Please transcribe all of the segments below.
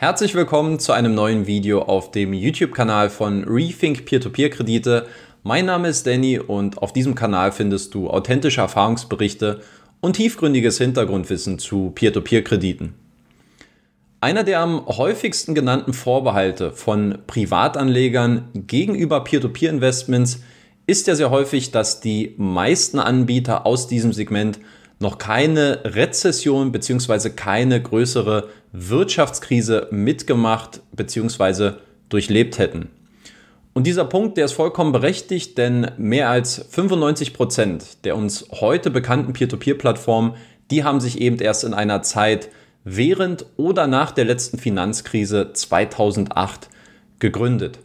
Herzlich willkommen zu einem neuen Video auf dem YouTube-Kanal von Rethink Peer-to-Peer-Kredite. Mein Name ist Danny und auf diesem Kanal findest du authentische Erfahrungsberichte und tiefgründiges Hintergrundwissen zu Peer-to-Peer-Krediten. Einer der am häufigsten genannten Vorbehalte von Privatanlegern gegenüber Peer-to-Peer-Investments ist ja sehr häufig, dass die meisten Anbieter aus diesem Segment noch keine Rezession bzw. keine größere Wirtschaftskrise mitgemacht bzw. durchlebt hätten. Und dieser Punkt, der ist vollkommen berechtigt, denn mehr als 95 Prozent der uns heute bekannten Peer-to-Peer-Plattformen, die haben sich eben erst in einer Zeit während oder nach der letzten Finanzkrise 2008 gegründet.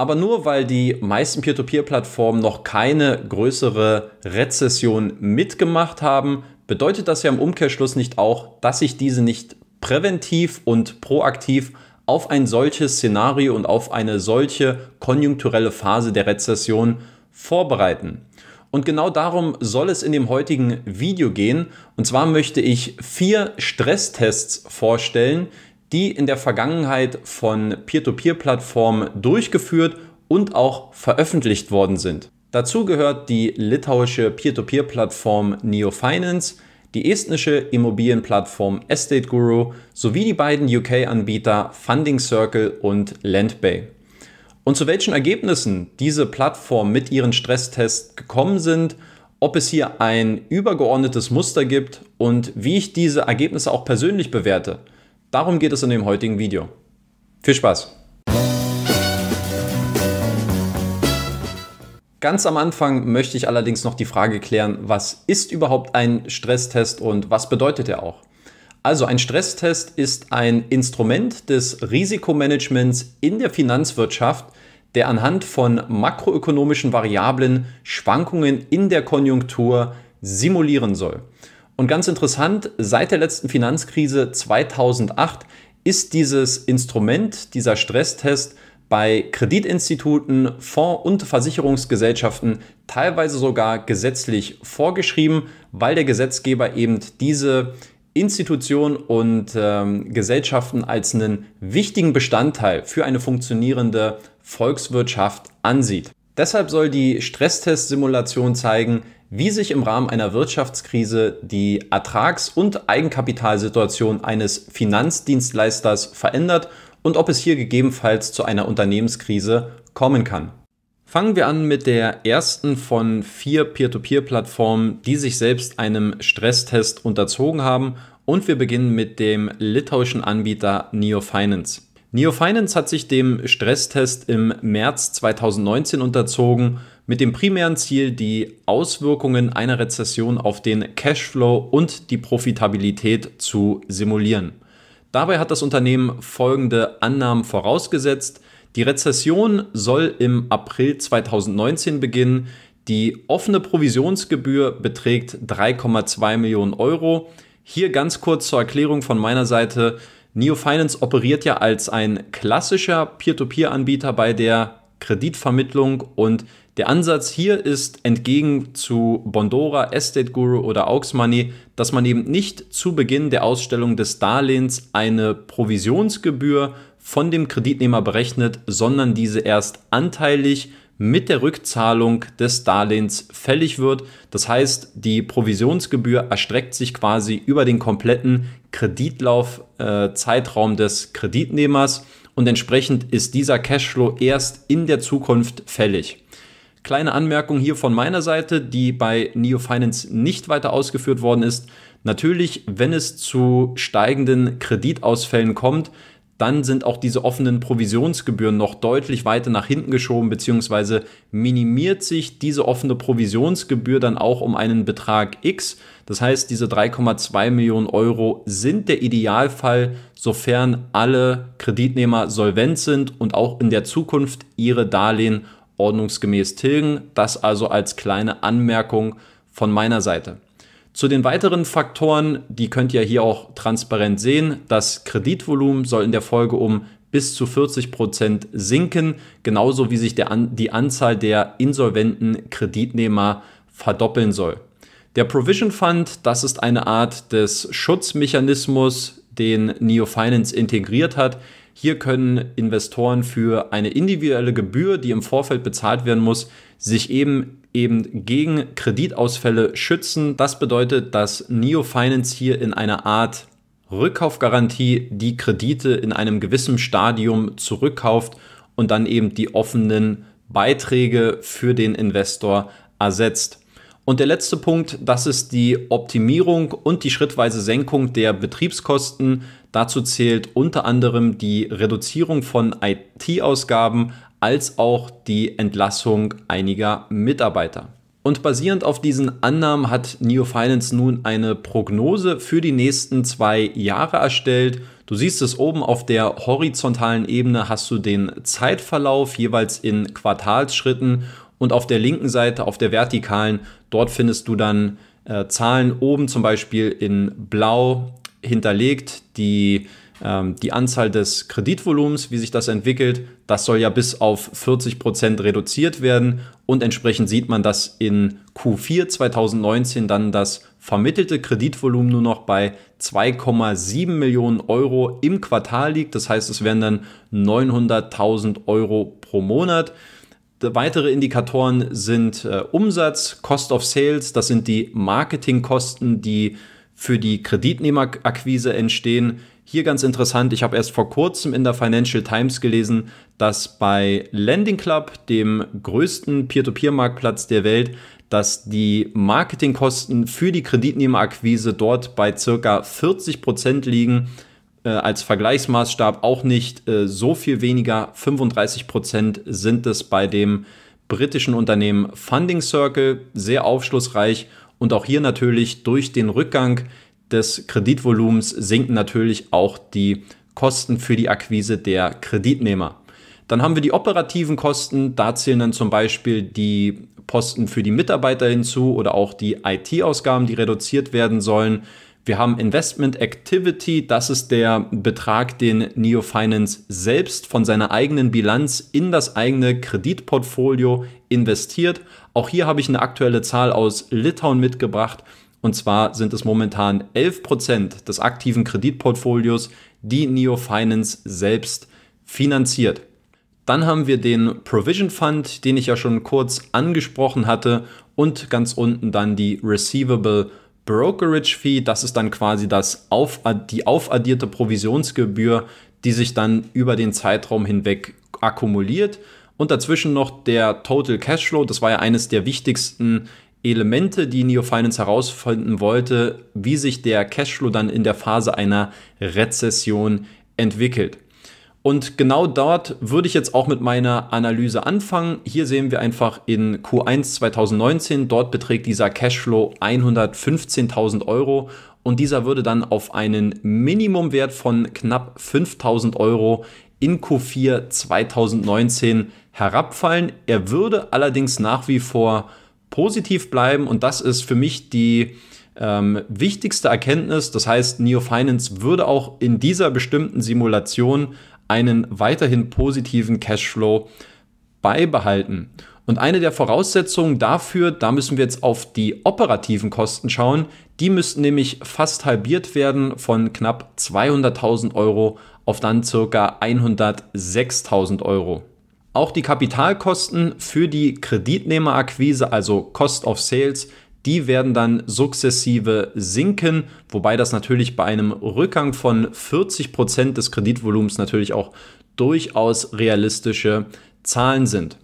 Aber nur weil die meisten Peer-to-Peer-Plattformen noch keine größere Rezession mitgemacht haben, bedeutet das ja im Umkehrschluss nicht auch, dass sich diese nicht präventiv und proaktiv auf ein solches Szenario und auf eine solche konjunkturelle Phase der Rezession vorbereiten. Und genau darum soll es in dem heutigen Video gehen. Und zwar möchte ich vier Stresstests vorstellen, die in der Vergangenheit von Peer-to-Peer-Plattformen durchgeführt und auch veröffentlicht worden sind. Dazu gehört die litauische Peer-to-Peer-Plattform NeoFinance, die estnische Immobilienplattform Estate Guru sowie die beiden UK-Anbieter Funding Circle und Landbay. Und zu welchen Ergebnissen diese Plattformen mit ihren Stresstests gekommen sind, ob es hier ein übergeordnetes Muster gibt und wie ich diese Ergebnisse auch persönlich bewerte – Darum geht es in dem heutigen Video. Viel Spaß! Ganz am Anfang möchte ich allerdings noch die Frage klären, was ist überhaupt ein Stresstest und was bedeutet er auch? Also ein Stresstest ist ein Instrument des Risikomanagements in der Finanzwirtschaft, der anhand von makroökonomischen Variablen Schwankungen in der Konjunktur simulieren soll. Und ganz interessant, seit der letzten Finanzkrise 2008 ist dieses Instrument, dieser Stresstest bei Kreditinstituten, Fonds- und Versicherungsgesellschaften teilweise sogar gesetzlich vorgeschrieben, weil der Gesetzgeber eben diese Institutionen und ähm, Gesellschaften als einen wichtigen Bestandteil für eine funktionierende Volkswirtschaft ansieht. Deshalb soll die Stresstestsimulation zeigen, wie sich im Rahmen einer Wirtschaftskrise die Ertrags- und Eigenkapitalsituation eines Finanzdienstleisters verändert und ob es hier gegebenenfalls zu einer Unternehmenskrise kommen kann. Fangen wir an mit der ersten von vier Peer-to-Peer-Plattformen, die sich selbst einem Stresstest unterzogen haben und wir beginnen mit dem litauischen Anbieter Neofinance. Neofinance hat sich dem Stresstest im März 2019 unterzogen mit dem primären Ziel, die Auswirkungen einer Rezession auf den Cashflow und die Profitabilität zu simulieren. Dabei hat das Unternehmen folgende Annahmen vorausgesetzt. Die Rezession soll im April 2019 beginnen. Die offene Provisionsgebühr beträgt 3,2 Millionen Euro. Hier ganz kurz zur Erklärung von meiner Seite. Neo Finance operiert ja als ein klassischer Peer-to-Peer-Anbieter bei der Kreditvermittlung und der Ansatz hier ist entgegen zu Bondora, Estate Guru oder Aux Money, dass man eben nicht zu Beginn der Ausstellung des Darlehens eine Provisionsgebühr von dem Kreditnehmer berechnet, sondern diese erst anteilig mit der Rückzahlung des Darlehens fällig wird. Das heißt, die Provisionsgebühr erstreckt sich quasi über den kompletten Kreditlaufzeitraum äh, des Kreditnehmers und entsprechend ist dieser Cashflow erst in der Zukunft fällig. Kleine Anmerkung hier von meiner Seite, die bei Neo Finance nicht weiter ausgeführt worden ist. Natürlich, wenn es zu steigenden Kreditausfällen kommt, dann sind auch diese offenen Provisionsgebühren noch deutlich weiter nach hinten geschoben, beziehungsweise minimiert sich diese offene Provisionsgebühr dann auch um einen Betrag X. Das heißt, diese 3,2 Millionen Euro sind der Idealfall, sofern alle Kreditnehmer solvent sind und auch in der Zukunft ihre Darlehen ordnungsgemäß tilgen. Das also als kleine Anmerkung von meiner Seite. Zu den weiteren Faktoren, die könnt ihr hier auch transparent sehen. Das Kreditvolumen soll in der Folge um bis zu 40 Prozent sinken, genauso wie sich der, die Anzahl der insolventen Kreditnehmer verdoppeln soll. Der Provision Fund, das ist eine Art des Schutzmechanismus, den Neo Finance integriert hat, hier können Investoren für eine individuelle Gebühr, die im Vorfeld bezahlt werden muss, sich eben eben gegen Kreditausfälle schützen. Das bedeutet, dass Neo Finance hier in einer Art Rückkaufgarantie die Kredite in einem gewissen Stadium zurückkauft und dann eben die offenen Beiträge für den Investor ersetzt. Und der letzte Punkt, das ist die Optimierung und die schrittweise Senkung der Betriebskosten. Dazu zählt unter anderem die Reduzierung von IT-Ausgaben als auch die Entlassung einiger Mitarbeiter. Und basierend auf diesen Annahmen hat Neo Finance nun eine Prognose für die nächsten zwei Jahre erstellt. Du siehst es oben auf der horizontalen Ebene hast du den Zeitverlauf jeweils in Quartalsschritten und auf der linken Seite, auf der vertikalen, dort findest du dann äh, Zahlen oben zum Beispiel in blau, hinterlegt die, ähm, die Anzahl des Kreditvolumens, wie sich das entwickelt. Das soll ja bis auf 40 Prozent reduziert werden und entsprechend sieht man, dass in Q4 2019 dann das vermittelte Kreditvolumen nur noch bei 2,7 Millionen Euro im Quartal liegt. Das heißt, es wären dann 900.000 Euro pro Monat. Weitere Indikatoren sind äh, Umsatz, Cost of Sales, das sind die Marketingkosten, die für die Kreditnehmerakquise entstehen. Hier ganz interessant, ich habe erst vor kurzem in der Financial Times gelesen, dass bei Lending Club, dem größten Peer-to-Peer-Marktplatz der Welt, dass die Marketingkosten für die Kreditnehmerakquise dort bei circa 40% Prozent liegen. Äh, als Vergleichsmaßstab auch nicht äh, so viel weniger. 35% Prozent sind es bei dem britischen Unternehmen Funding Circle sehr aufschlussreich und auch hier natürlich durch den Rückgang des Kreditvolumens sinken natürlich auch die Kosten für die Akquise der Kreditnehmer. Dann haben wir die operativen Kosten, da zählen dann zum Beispiel die Posten für die Mitarbeiter hinzu oder auch die IT-Ausgaben, die reduziert werden sollen. Wir haben Investment Activity, das ist der Betrag, den Neo Finance selbst von seiner eigenen Bilanz in das eigene Kreditportfolio investiert. Auch hier habe ich eine aktuelle Zahl aus Litauen mitgebracht. Und zwar sind es momentan 11% des aktiven Kreditportfolios, die Neo Finance selbst finanziert. Dann haben wir den Provision Fund, den ich ja schon kurz angesprochen hatte, und ganz unten dann die Receivable Brokerage Fee, das ist dann quasi das auf, die aufaddierte Provisionsgebühr, die sich dann über den Zeitraum hinweg akkumuliert. Und dazwischen noch der Total Cashflow, das war ja eines der wichtigsten Elemente, die Neo Finance herausfinden wollte, wie sich der Cashflow dann in der Phase einer Rezession entwickelt. Und genau dort würde ich jetzt auch mit meiner Analyse anfangen. Hier sehen wir einfach in Q1 2019, dort beträgt dieser Cashflow 115.000 Euro und dieser würde dann auf einen Minimumwert von knapp 5.000 Euro in Q4 2019 herabfallen. Er würde allerdings nach wie vor positiv bleiben und das ist für mich die ähm, wichtigste Erkenntnis. Das heißt, Neo Finance würde auch in dieser bestimmten Simulation einen weiterhin positiven Cashflow beibehalten. Und eine der Voraussetzungen dafür, da müssen wir jetzt auf die operativen Kosten schauen, die müssten nämlich fast halbiert werden von knapp 200.000 Euro auf dann circa 106.000 Euro. Auch die Kapitalkosten für die Kreditnehmerakquise, also Cost of Sales, die werden dann sukzessive sinken, wobei das natürlich bei einem Rückgang von 40% Prozent des Kreditvolumens natürlich auch durchaus realistische Zahlen sind.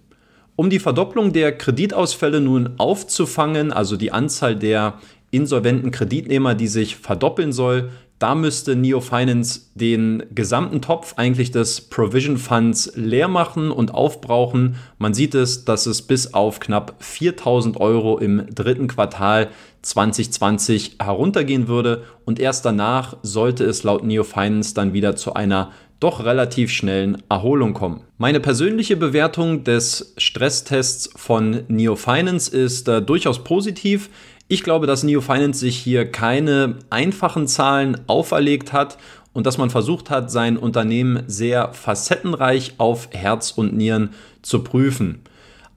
Um die Verdopplung der Kreditausfälle nun aufzufangen, also die Anzahl der insolventen Kreditnehmer, die sich verdoppeln soll, da müsste Neo Finance den gesamten Topf eigentlich des Provision Funds leer machen und aufbrauchen. Man sieht es, dass es bis auf knapp 4000 Euro im dritten Quartal 2020 heruntergehen würde und erst danach sollte es laut Neo Finance dann wieder zu einer doch relativ schnellen Erholung kommen. Meine persönliche Bewertung des Stresstests von Neo Finance ist äh, durchaus positiv. Ich glaube, dass Neo Finance sich hier keine einfachen Zahlen auferlegt hat und dass man versucht hat, sein Unternehmen sehr facettenreich auf Herz und Nieren zu prüfen.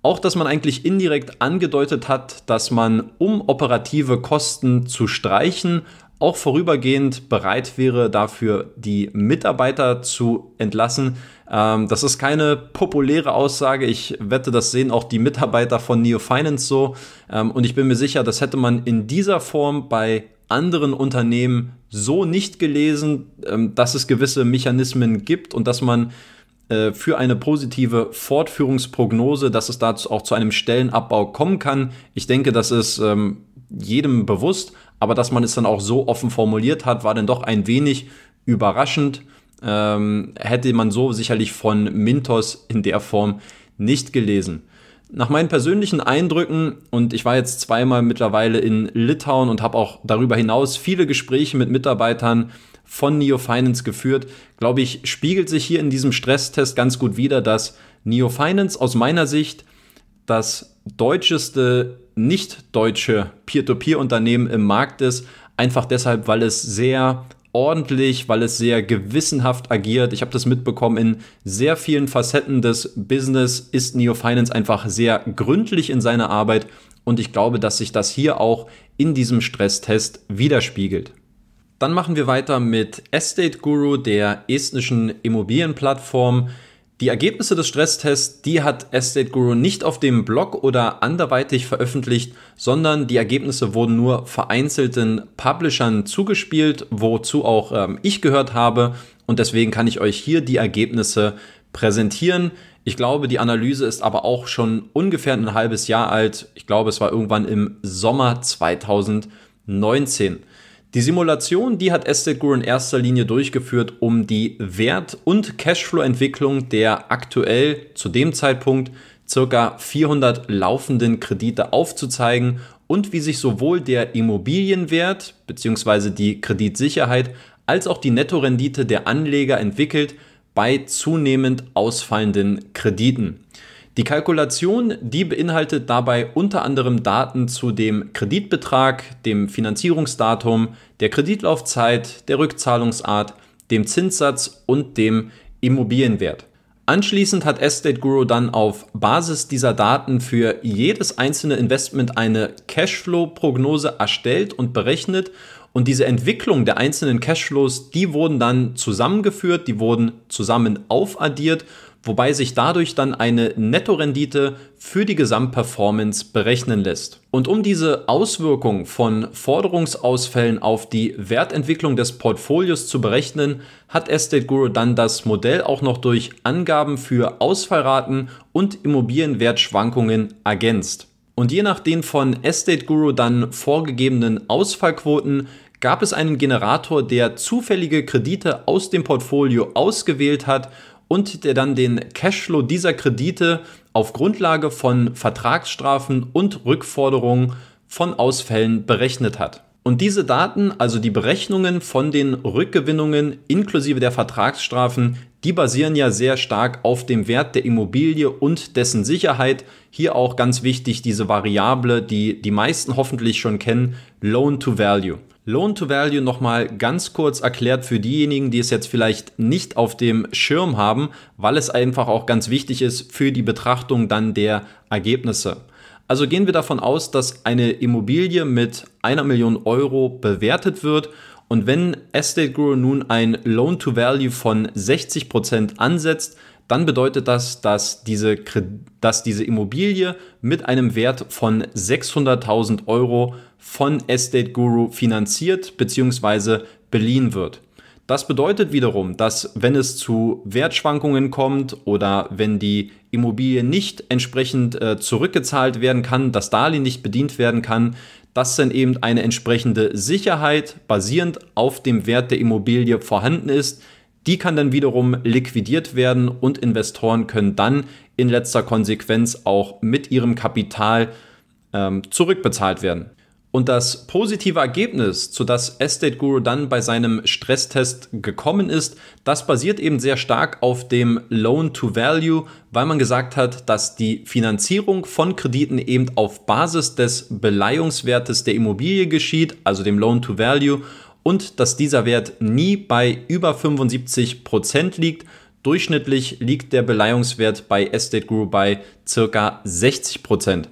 Auch, dass man eigentlich indirekt angedeutet hat, dass man, um operative Kosten zu streichen, auch vorübergehend bereit wäre, dafür die Mitarbeiter zu entlassen, ähm, das ist keine populäre Aussage. Ich wette, das sehen auch die Mitarbeiter von Neo Finance so. Ähm, und ich bin mir sicher, das hätte man in dieser Form bei anderen Unternehmen so nicht gelesen, ähm, dass es gewisse Mechanismen gibt und dass man äh, für eine positive Fortführungsprognose, dass es dazu auch zu einem Stellenabbau kommen kann. Ich denke, das ist ähm, jedem bewusst, aber dass man es dann auch so offen formuliert hat, war dann doch ein wenig überraschend ähm, hätte man so sicherlich von Mintos in der Form nicht gelesen. Nach meinen persönlichen Eindrücken, und ich war jetzt zweimal mittlerweile in Litauen und habe auch darüber hinaus viele Gespräche mit Mitarbeitern von Neo Finance geführt, glaube ich, spiegelt sich hier in diesem Stresstest ganz gut wider, dass Neo Finance aus meiner Sicht das deutscheste nicht deutsche Peer-to-Peer-Unternehmen im Markt ist, einfach deshalb, weil es sehr ordentlich, weil es sehr gewissenhaft agiert. Ich habe das mitbekommen, in sehr vielen Facetten des Business ist Neo Finance einfach sehr gründlich in seiner Arbeit und ich glaube, dass sich das hier auch in diesem Stresstest widerspiegelt. Dann machen wir weiter mit Estate Guru, der estnischen Immobilienplattform. Die Ergebnisse des Stresstests, die hat Estate Guru nicht auf dem Blog oder anderweitig veröffentlicht, sondern die Ergebnisse wurden nur vereinzelten Publishern zugespielt, wozu auch ähm, ich gehört habe. Und deswegen kann ich euch hier die Ergebnisse präsentieren. Ich glaube, die Analyse ist aber auch schon ungefähr ein halbes Jahr alt. Ich glaube, es war irgendwann im Sommer 2019. Die Simulation, die hat Estegure in erster Linie durchgeführt, um die Wert- und Cashflow-Entwicklung der aktuell zu dem Zeitpunkt ca. 400 laufenden Kredite aufzuzeigen und wie sich sowohl der Immobilienwert bzw. die Kreditsicherheit als auch die Nettorendite der Anleger entwickelt bei zunehmend ausfallenden Krediten. Die Kalkulation, die beinhaltet dabei unter anderem Daten zu dem Kreditbetrag, dem Finanzierungsdatum, der Kreditlaufzeit, der Rückzahlungsart, dem Zinssatz und dem Immobilienwert. Anschließend hat Estate Guru dann auf Basis dieser Daten für jedes einzelne Investment eine Cashflow-Prognose erstellt und berechnet. Und diese Entwicklung der einzelnen Cashflows, die wurden dann zusammengeführt, die wurden zusammen aufaddiert wobei sich dadurch dann eine Nettorendite für die Gesamtperformance berechnen lässt. Und um diese Auswirkung von Forderungsausfällen auf die Wertentwicklung des Portfolios zu berechnen, hat Estate Guru dann das Modell auch noch durch Angaben für Ausfallraten und Immobilienwertschwankungen ergänzt. Und je nach den von Estate Guru dann vorgegebenen Ausfallquoten gab es einen Generator, der zufällige Kredite aus dem Portfolio ausgewählt hat und der dann den Cashflow dieser Kredite auf Grundlage von Vertragsstrafen und Rückforderungen von Ausfällen berechnet hat. Und diese Daten, also die Berechnungen von den Rückgewinnungen inklusive der Vertragsstrafen, die basieren ja sehr stark auf dem Wert der Immobilie und dessen Sicherheit. Hier auch ganz wichtig diese Variable, die die meisten hoffentlich schon kennen, Loan to Value. Loan to Value nochmal ganz kurz erklärt für diejenigen, die es jetzt vielleicht nicht auf dem Schirm haben, weil es einfach auch ganz wichtig ist für die Betrachtung dann der Ergebnisse. Also gehen wir davon aus, dass eine Immobilie mit einer Million Euro bewertet wird und wenn Estate Guru nun ein Loan to Value von 60% Prozent ansetzt, dann bedeutet das, dass diese, dass diese Immobilie mit einem Wert von 600.000 Euro von Estate Guru finanziert bzw. beliehen wird. Das bedeutet wiederum, dass wenn es zu Wertschwankungen kommt oder wenn die Immobilie nicht entsprechend äh, zurückgezahlt werden kann, das Darlehen nicht bedient werden kann, dass dann eben eine entsprechende Sicherheit basierend auf dem Wert der Immobilie vorhanden ist, die kann dann wiederum liquidiert werden und Investoren können dann in letzter Konsequenz auch mit ihrem Kapital ähm, zurückbezahlt werden. Und das positive Ergebnis, zu das Estate Guru dann bei seinem Stresstest gekommen ist, das basiert eben sehr stark auf dem Loan to Value, weil man gesagt hat, dass die Finanzierung von Krediten eben auf Basis des Beleihungswertes der Immobilie geschieht, also dem Loan to Value und dass dieser Wert nie bei über 75% liegt. Durchschnittlich liegt der Beleihungswert bei Estate Guru bei circa 60%.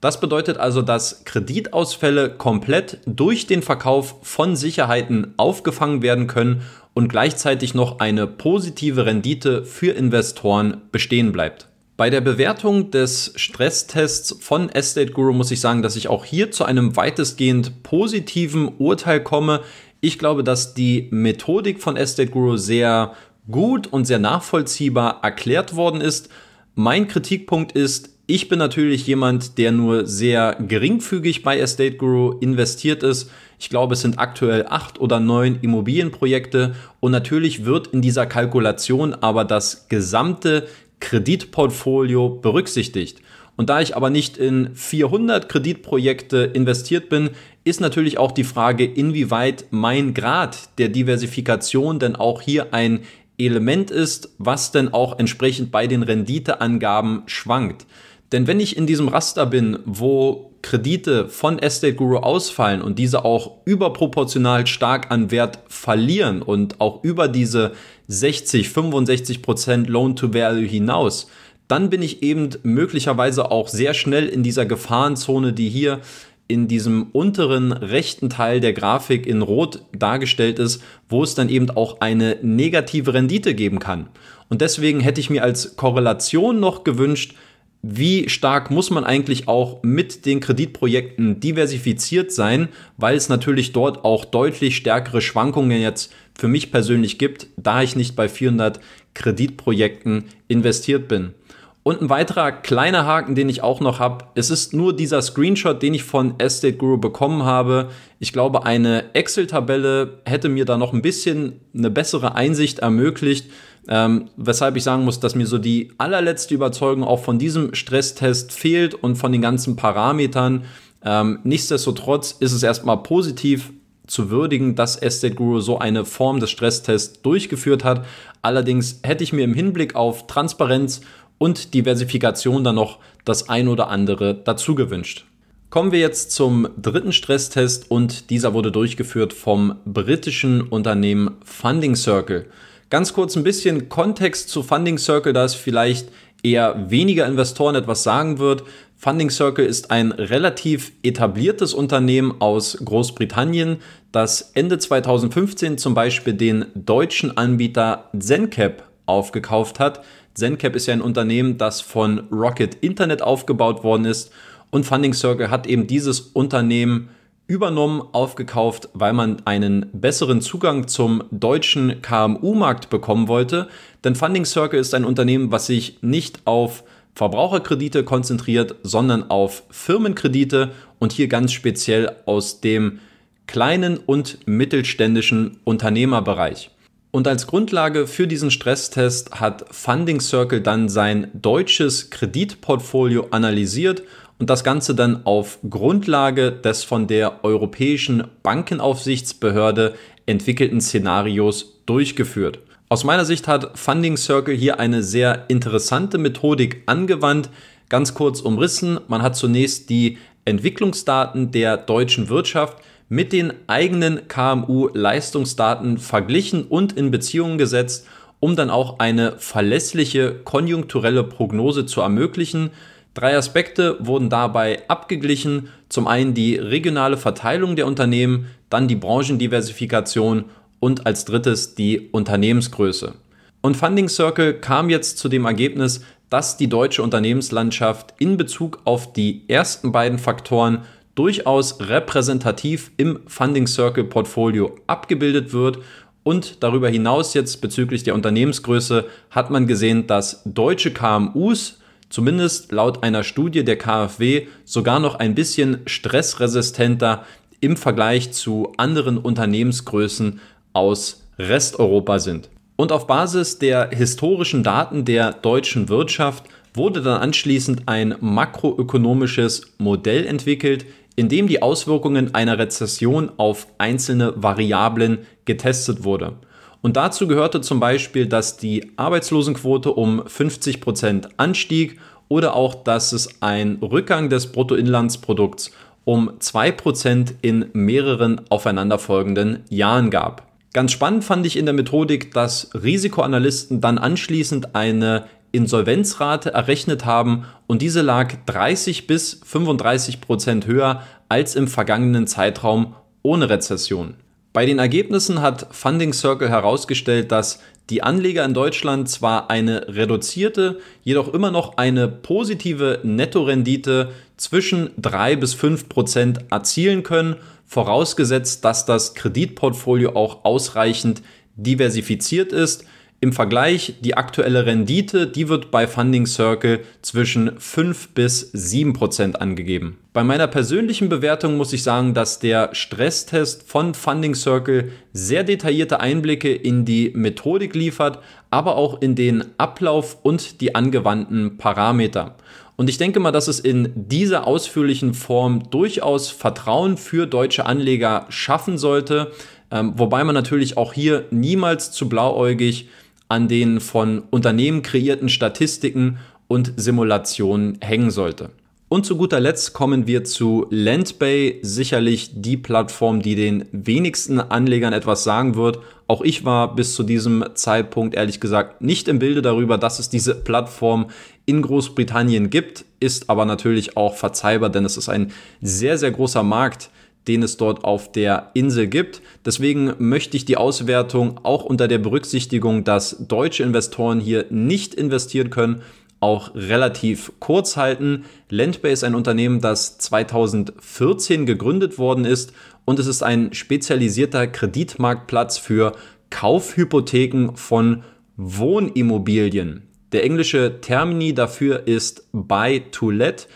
Das bedeutet also, dass Kreditausfälle komplett durch den Verkauf von Sicherheiten aufgefangen werden können und gleichzeitig noch eine positive Rendite für Investoren bestehen bleibt. Bei der Bewertung des Stresstests von Estate Guru muss ich sagen, dass ich auch hier zu einem weitestgehend positiven Urteil komme. Ich glaube, dass die Methodik von Estate Guru sehr gut und sehr nachvollziehbar erklärt worden ist. Mein Kritikpunkt ist, ich bin natürlich jemand, der nur sehr geringfügig bei Estate Guru investiert ist. Ich glaube, es sind aktuell acht oder neun Immobilienprojekte und natürlich wird in dieser Kalkulation aber das gesamte Kreditportfolio berücksichtigt. Und da ich aber nicht in 400 Kreditprojekte investiert bin, ist natürlich auch die Frage, inwieweit mein Grad der Diversifikation denn auch hier ein Element ist, was denn auch entsprechend bei den Renditeangaben schwankt. Denn wenn ich in diesem Raster bin, wo Kredite von Estate Guru ausfallen und diese auch überproportional stark an Wert verlieren und auch über diese 60, 65 Prozent Loan to Value hinaus, dann bin ich eben möglicherweise auch sehr schnell in dieser Gefahrenzone, die hier in diesem unteren rechten Teil der Grafik in Rot dargestellt ist, wo es dann eben auch eine negative Rendite geben kann. Und deswegen hätte ich mir als Korrelation noch gewünscht, wie stark muss man eigentlich auch mit den Kreditprojekten diversifiziert sein, weil es natürlich dort auch deutlich stärkere Schwankungen jetzt für mich persönlich gibt, da ich nicht bei 400 Kreditprojekten investiert bin. Und ein weiterer kleiner Haken, den ich auch noch habe, es ist nur dieser Screenshot, den ich von Estate Guru bekommen habe. Ich glaube, eine Excel-Tabelle hätte mir da noch ein bisschen eine bessere Einsicht ermöglicht, ähm, weshalb ich sagen muss, dass mir so die allerletzte Überzeugung auch von diesem Stresstest fehlt und von den ganzen Parametern. Ähm, nichtsdestotrotz ist es erstmal positiv, zu würdigen, dass Estate Guru so eine Form des Stresstests durchgeführt hat. Allerdings hätte ich mir im Hinblick auf Transparenz und Diversifikation dann noch das ein oder andere dazu gewünscht. Kommen wir jetzt zum dritten Stresstest und dieser wurde durchgeführt vom britischen Unternehmen Funding Circle. Ganz kurz ein bisschen Kontext zu Funding Circle, da es vielleicht eher weniger Investoren etwas sagen wird. Funding Circle ist ein relativ etabliertes Unternehmen aus Großbritannien, das Ende 2015 zum Beispiel den deutschen Anbieter ZenCap aufgekauft hat. ZenCap ist ja ein Unternehmen, das von Rocket Internet aufgebaut worden ist und Funding Circle hat eben dieses Unternehmen übernommen, aufgekauft, weil man einen besseren Zugang zum deutschen KMU-Markt bekommen wollte. Denn Funding Circle ist ein Unternehmen, was sich nicht auf Verbraucherkredite konzentriert, sondern auf Firmenkredite und hier ganz speziell aus dem kleinen und mittelständischen Unternehmerbereich. Und als Grundlage für diesen Stresstest hat Funding Circle dann sein deutsches Kreditportfolio analysiert und das Ganze dann auf Grundlage des von der Europäischen Bankenaufsichtsbehörde entwickelten Szenarios durchgeführt. Aus meiner Sicht hat Funding Circle hier eine sehr interessante Methodik angewandt. Ganz kurz umrissen, man hat zunächst die Entwicklungsdaten der deutschen Wirtschaft mit den eigenen KMU-Leistungsdaten verglichen und in Beziehungen gesetzt, um dann auch eine verlässliche konjunkturelle Prognose zu ermöglichen. Drei Aspekte wurden dabei abgeglichen. Zum einen die regionale Verteilung der Unternehmen, dann die Branchendiversifikation und als drittes die Unternehmensgröße. Und Funding Circle kam jetzt zu dem Ergebnis, dass die deutsche Unternehmenslandschaft in Bezug auf die ersten beiden Faktoren durchaus repräsentativ im Funding Circle Portfolio abgebildet wird. Und darüber hinaus jetzt bezüglich der Unternehmensgröße hat man gesehen, dass deutsche KMUs zumindest laut einer Studie der KfW sogar noch ein bisschen stressresistenter im Vergleich zu anderen Unternehmensgrößen aus Resteuropa sind. Und auf Basis der historischen Daten der deutschen Wirtschaft wurde dann anschließend ein makroökonomisches Modell entwickelt, indem die Auswirkungen einer Rezession auf einzelne Variablen getestet wurde. Und dazu gehörte zum Beispiel, dass die Arbeitslosenquote um 50% Prozent anstieg oder auch, dass es ein Rückgang des Bruttoinlandsprodukts um 2% in mehreren aufeinanderfolgenden Jahren gab. Ganz spannend fand ich in der Methodik, dass Risikoanalysten dann anschließend eine Insolvenzrate errechnet haben und diese lag 30 bis 35 Prozent höher als im vergangenen Zeitraum ohne Rezession. Bei den Ergebnissen hat Funding Circle herausgestellt, dass die Anleger in Deutschland zwar eine reduzierte, jedoch immer noch eine positive Nettorendite zwischen 3 bis 5 Prozent erzielen können, vorausgesetzt, dass das Kreditportfolio auch ausreichend diversifiziert ist. Im Vergleich, die aktuelle Rendite, die wird bei Funding Circle zwischen 5 bis 7 Prozent angegeben. Bei meiner persönlichen Bewertung muss ich sagen, dass der Stresstest von Funding Circle sehr detaillierte Einblicke in die Methodik liefert, aber auch in den Ablauf und die angewandten Parameter. Und ich denke mal, dass es in dieser ausführlichen Form durchaus Vertrauen für deutsche Anleger schaffen sollte, ähm, wobei man natürlich auch hier niemals zu blauäugig an den von Unternehmen kreierten Statistiken und Simulationen hängen sollte. Und zu guter Letzt kommen wir zu Landbay, sicherlich die Plattform, die den wenigsten Anlegern etwas sagen wird. Auch ich war bis zu diesem Zeitpunkt ehrlich gesagt nicht im Bilde darüber, dass es diese Plattform in Großbritannien gibt, ist aber natürlich auch verzeihbar, denn es ist ein sehr, sehr großer Markt, den es dort auf der Insel gibt. Deswegen möchte ich die Auswertung auch unter der Berücksichtigung, dass deutsche Investoren hier nicht investieren können, auch relativ kurz halten. Landbay ist ein Unternehmen, das 2014 gegründet worden ist und es ist ein spezialisierter Kreditmarktplatz für Kaufhypotheken von Wohnimmobilien. Der englische Termini dafür ist Buy to Let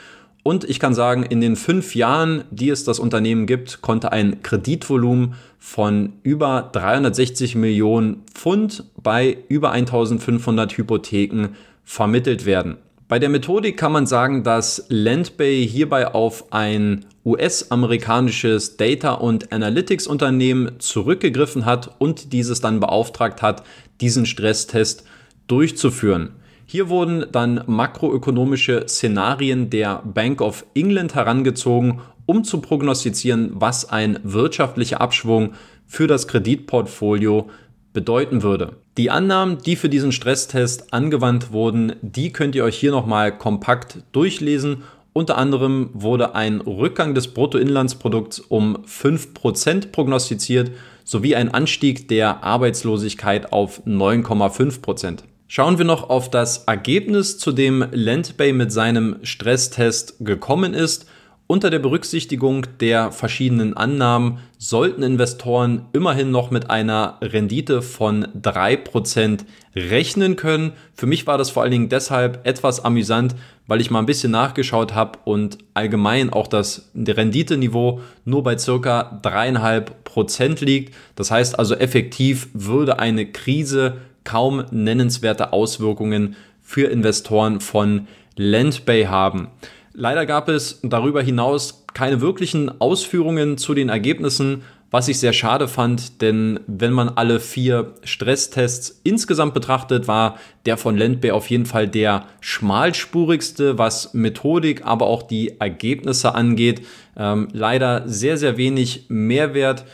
und ich kann sagen, in den fünf Jahren, die es das Unternehmen gibt, konnte ein Kreditvolumen von über 360 Millionen Pfund bei über 1500 Hypotheken vermittelt werden. Bei der Methodik kann man sagen, dass Landbay hierbei auf ein US-amerikanisches Data- und Analytics-Unternehmen zurückgegriffen hat und dieses dann beauftragt hat, diesen Stresstest durchzuführen. Hier wurden dann makroökonomische Szenarien der Bank of England herangezogen, um zu prognostizieren, was ein wirtschaftlicher Abschwung für das Kreditportfolio bedeuten würde. Die Annahmen, die für diesen Stresstest angewandt wurden, die könnt ihr euch hier nochmal kompakt durchlesen. Unter anderem wurde ein Rückgang des Bruttoinlandsprodukts um 5% prognostiziert sowie ein Anstieg der Arbeitslosigkeit auf 9,5%. Schauen wir noch auf das Ergebnis, zu dem Landbay mit seinem Stresstest gekommen ist. Unter der Berücksichtigung der verschiedenen Annahmen sollten Investoren immerhin noch mit einer Rendite von 3% rechnen können. Für mich war das vor allen Dingen deshalb etwas amüsant, weil ich mal ein bisschen nachgeschaut habe und allgemein auch das Renditeniveau nur bei circa 3,5% liegt. Das heißt also effektiv würde eine Krise kaum nennenswerte Auswirkungen für Investoren von Landbay haben. Leider gab es darüber hinaus keine wirklichen Ausführungen zu den Ergebnissen, was ich sehr schade fand, denn wenn man alle vier Stresstests insgesamt betrachtet, war der von Landbay auf jeden Fall der schmalspurigste, was Methodik, aber auch die Ergebnisse angeht. Ähm, leider sehr, sehr wenig Mehrwert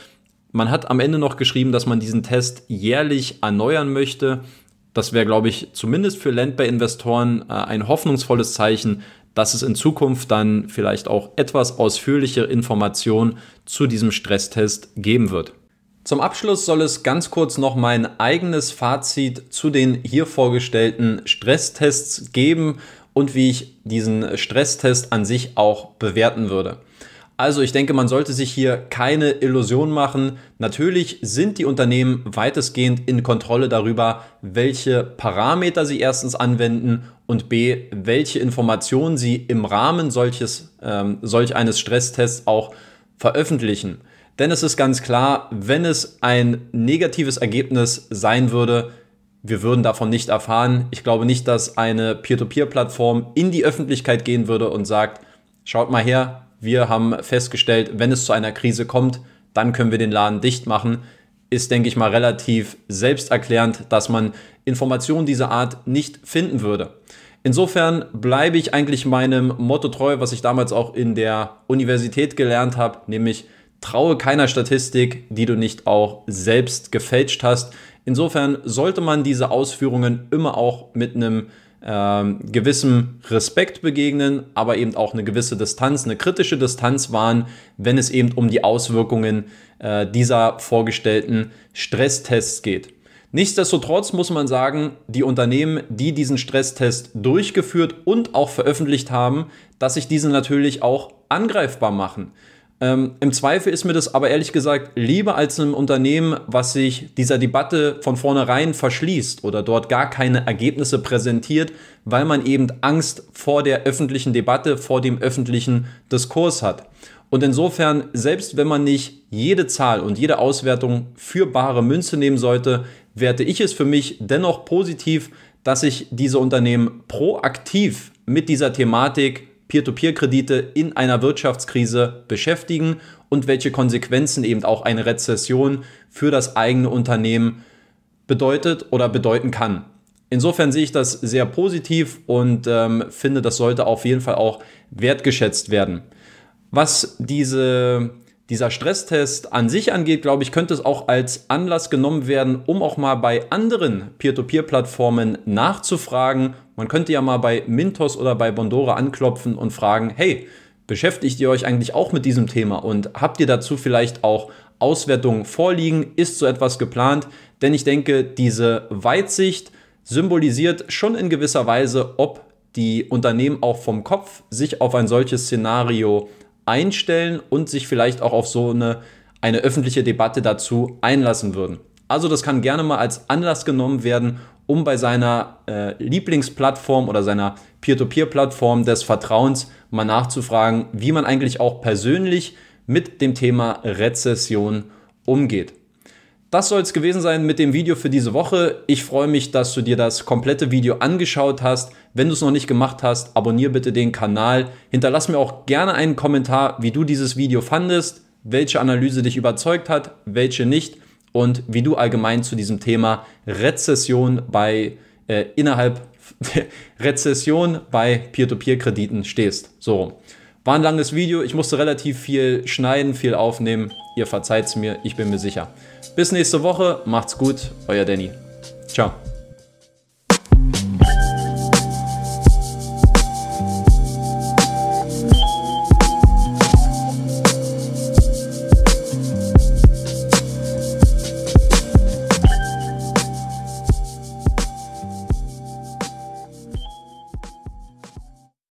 man hat am Ende noch geschrieben, dass man diesen Test jährlich erneuern möchte. Das wäre, glaube ich, zumindest für Landbay-Investoren äh, ein hoffnungsvolles Zeichen, dass es in Zukunft dann vielleicht auch etwas ausführliche Informationen zu diesem Stresstest geben wird. Zum Abschluss soll es ganz kurz noch mein eigenes Fazit zu den hier vorgestellten Stresstests geben und wie ich diesen Stresstest an sich auch bewerten würde. Also ich denke, man sollte sich hier keine Illusion machen. Natürlich sind die Unternehmen weitestgehend in Kontrolle darüber, welche Parameter sie erstens anwenden und b, welche Informationen sie im Rahmen solches, ähm, solch eines Stresstests auch veröffentlichen. Denn es ist ganz klar, wenn es ein negatives Ergebnis sein würde, wir würden davon nicht erfahren. Ich glaube nicht, dass eine Peer-to-Peer-Plattform in die Öffentlichkeit gehen würde und sagt, schaut mal her, wir haben festgestellt, wenn es zu einer Krise kommt, dann können wir den Laden dicht machen. Ist, denke ich mal, relativ selbsterklärend, dass man Informationen dieser Art nicht finden würde. Insofern bleibe ich eigentlich meinem Motto treu, was ich damals auch in der Universität gelernt habe, nämlich traue keiner Statistik, die du nicht auch selbst gefälscht hast. Insofern sollte man diese Ausführungen immer auch mit einem ähm, gewissem Respekt begegnen, aber eben auch eine gewisse Distanz, eine kritische Distanz wahren, wenn es eben um die Auswirkungen äh, dieser vorgestellten Stresstests geht. Nichtsdestotrotz muss man sagen, die Unternehmen, die diesen Stresstest durchgeführt und auch veröffentlicht haben, dass sich diese natürlich auch angreifbar machen. Ähm, Im Zweifel ist mir das aber ehrlich gesagt lieber als einem Unternehmen, was sich dieser Debatte von vornherein verschließt oder dort gar keine Ergebnisse präsentiert, weil man eben Angst vor der öffentlichen Debatte, vor dem öffentlichen Diskurs hat. Und insofern, selbst wenn man nicht jede Zahl und jede Auswertung für bare Münze nehmen sollte, werte ich es für mich dennoch positiv, dass sich diese Unternehmen proaktiv mit dieser Thematik Peer-to-Peer-Kredite in einer Wirtschaftskrise beschäftigen und welche Konsequenzen eben auch eine Rezession für das eigene Unternehmen bedeutet oder bedeuten kann. Insofern sehe ich das sehr positiv und ähm, finde, das sollte auf jeden Fall auch wertgeschätzt werden. Was diese dieser Stresstest an sich angeht, glaube ich, könnte es auch als Anlass genommen werden, um auch mal bei anderen Peer-to-Peer-Plattformen nachzufragen. Man könnte ja mal bei Mintos oder bei Bondora anklopfen und fragen, hey, beschäftigt ihr euch eigentlich auch mit diesem Thema und habt ihr dazu vielleicht auch Auswertungen vorliegen? Ist so etwas geplant? Denn ich denke, diese Weitsicht symbolisiert schon in gewisser Weise, ob die Unternehmen auch vom Kopf sich auf ein solches Szenario einstellen und sich vielleicht auch auf so eine, eine öffentliche Debatte dazu einlassen würden. Also das kann gerne mal als Anlass genommen werden, um bei seiner äh, Lieblingsplattform oder seiner Peer-to-Peer-Plattform des Vertrauens mal nachzufragen, wie man eigentlich auch persönlich mit dem Thema Rezession umgeht das soll es gewesen sein mit dem Video für diese Woche. Ich freue mich, dass du dir das komplette Video angeschaut hast. Wenn du es noch nicht gemacht hast, abonniere bitte den Kanal. Hinterlass mir auch gerne einen Kommentar, wie du dieses Video fandest, welche Analyse dich überzeugt hat, welche nicht und wie du allgemein zu diesem Thema Rezession bei äh, innerhalb Rezession bei Peer-to-Peer-Krediten stehst. So. War ein langes Video, ich musste relativ viel schneiden, viel aufnehmen. Ihr verzeiht es mir, ich bin mir sicher. Bis nächste Woche. Macht's gut. Euer Danny. Ciao.